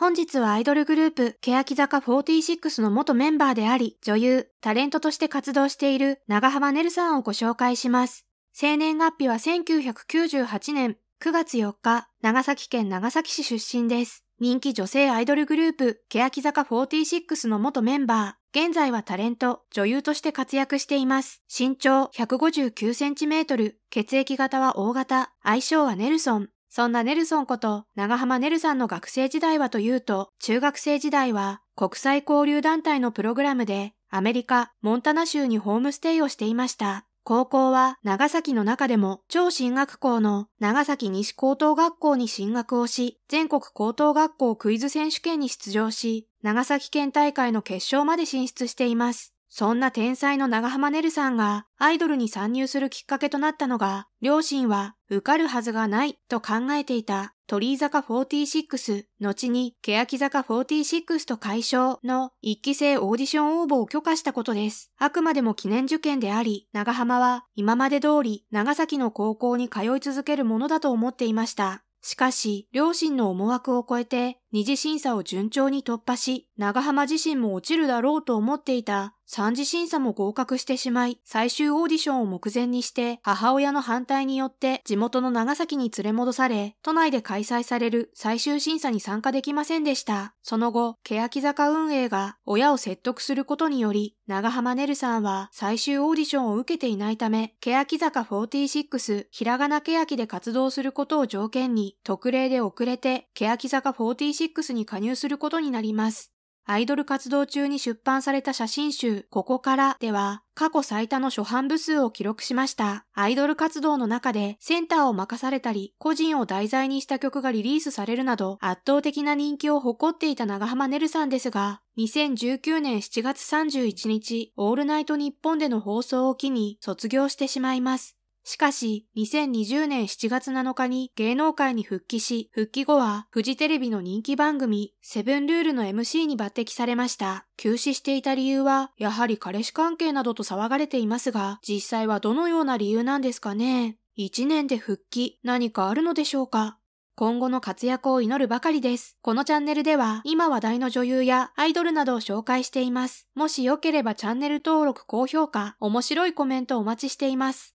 本日はアイドルグループ、欅坂46の元メンバーであり、女優、タレントとして活動している長浜ねるさんをご紹介します。生年月日は1998年9月4日、長崎県長崎市出身です。人気女性アイドルグループ、欅坂46の元メンバー。現在はタレント、女優として活躍しています。身長159センチメートル、血液型は大型、愛称はネルソン。そんなネルソンこと長浜ネルさんの学生時代はというと、中学生時代は国際交流団体のプログラムでアメリカ・モンタナ州にホームステイをしていました。高校は長崎の中でも超進学校の長崎西高等学校に進学をし、全国高等学校クイズ選手権に出場し、長崎県大会の決勝まで進出しています。そんな天才の長浜ねるさんがアイドルに参入するきっかけとなったのが、両親は受かるはずがないと考えていた鳥居坂46、後に欅坂46と解消の一期生オーディション応募を許可したことです。あくまでも記念受験であり、長浜は今まで通り長崎の高校に通い続けるものだと思っていました。しかし、両親の思惑を超えて、二次審査を順調に突破し、長浜自身も落ちるだろうと思っていた三次審査も合格してしまい、最終オーディションを目前にして、母親の反対によって地元の長崎に連れ戻され、都内で開催される最終審査に参加できませんでした。その後、欅坂運営が親を説得することにより、長浜ねるさんは最終オーディションを受けていないため、欅坂46、ひらがな欅で活動することを条件に、特例で遅れて、欅坂46に加入することになります。アイドル活動中に出版された写真集、ここからでは、過去最多の初版部数を記録しました。アイドル活動の中でセンターを任されたり、個人を題材にした曲がリリースされるなど、圧倒的な人気を誇っていた長浜ねるさんですが、2019年7月31日、オールナイト日本での放送を機に卒業してしまいます。しかし、2020年7月7日に芸能界に復帰し、復帰後はフジテレビの人気番組、セブンルールの MC に抜擢されました。休止していた理由は、やはり彼氏関係などと騒がれていますが、実際はどのような理由なんですかね1年で復帰、何かあるのでしょうか今後の活躍を祈るばかりです。このチャンネルでは今話題の女優やアイドルなどを紹介しています。もしよければチャンネル登録、高評価、面白いコメントお待ちしています。